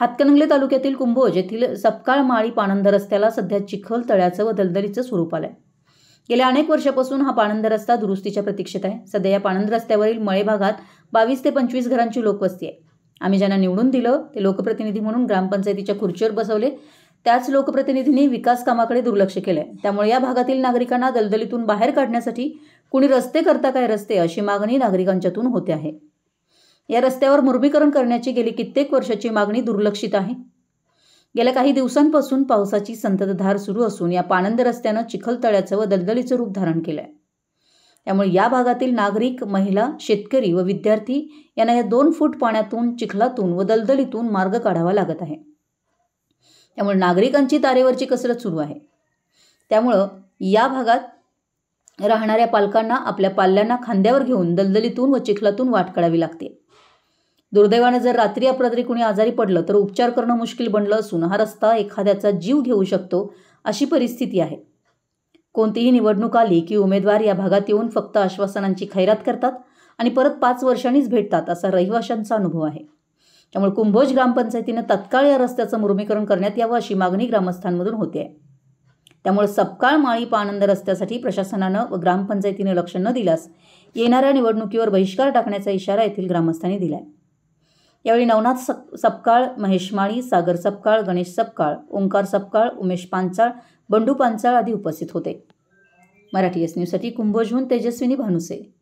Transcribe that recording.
हातकणंगले तालुक्यातील कुंभोज येथील सपकाळ माळी पाणंद रस्त्याला सध्या चिखल तळ्याचं व दलदलीचं स्वरूप आलंय आहे गेल्या अनेक वर्षापासून हा पाणंद रस्ता दुरुस्तीच्या प्रतीक्षेत आहे सध्या या पाणंद रस्त्यावरील मळे भागात बावीस ते पंचवीस घरांची लोकवस्ती आहे आम्ही ज्यांना निवडून दिलं ते लोकप्रतिनिधी म्हणून ग्रामपंचायतीच्या खुर्चीवर बसवले त्याच लोकप्रतिनिधींनी विकास कामाकडे दुर्लक्ष केलंय त्यामुळे या भागातील नागरिकांना दलदलीतून बाहेर काढण्यासाठी कुणी रस्ते करता काय रस्ते अशी मागणी नागरिकांच्यातून होते आहे या रस्त्यावर मुरबीकरण करण्याची गेली कित्येक वर्षाची मागणी दुर्लक्षित आहे गेल्या काही दिवसांपासून पावसाची संततधार सुरू असून या पाणंद रस्त्यानं चिखलतळ्याचं व दलदलीचं रूप धारण केलं आहे त्यामुळे या भागातील नागरिक महिला शेतकरी व विद्यार्थी यांना या दोन फूट पाण्यातून चिखलातून व दलदलीतून मार्ग काढावा लागत आहे त्यामुळे नागरिकांची तारेवरची कसरत सुरू आहे त्यामुळं या भागात राहणाऱ्या पालकांना आपल्या पाल्यांना खांद्यावर घेऊन दलदलीतून व चिखलातून वाट काढावी लागते दुर्दैवाने जर रात्री अपरात्री कुणी आजारी पडलं तर उपचार करणं मुश्किल बनलं असून हा रस्ता एखाद्याचा जीव घेऊ शकतो अशी परिस्थिती आहे कोणतीही निवडणूक आली की उमेदवार या भागात येऊन फक्त आश्वासनांची खैरात करतात आणि परत पाच वर्षांनीच भेटतात असा रहिवाशांचा अनुभव आहे त्यामुळे कुंभोज ग्रामपंचायतीनं तत्काळ या रस्त्याचं मुरमीकरण करण्यात यावं अशी मागणी ग्रामस्थांमधून होते त्यामुळे सपकाळ माळी पानंद रस्त्यासाठी प्रशासनानं व ग्रामपंचायतीनं लक्ष न दिल्यास येणाऱ्या निवडणुकीवर बहिष्कार टाकण्याचा इशारा येथील ग्रामस्थांनी दिला आहे यावेळी नवनाथ सप सपकाळ महेश माळी सागर सपकाळ गणेश सपकाळ ओंकार सपकाळ उमेश पांचाळ बंडू पांचाळ आदी उपस्थित होते मराठी एस न्यूजसाठी कुंभोजहून तेजस्विनी भानुसे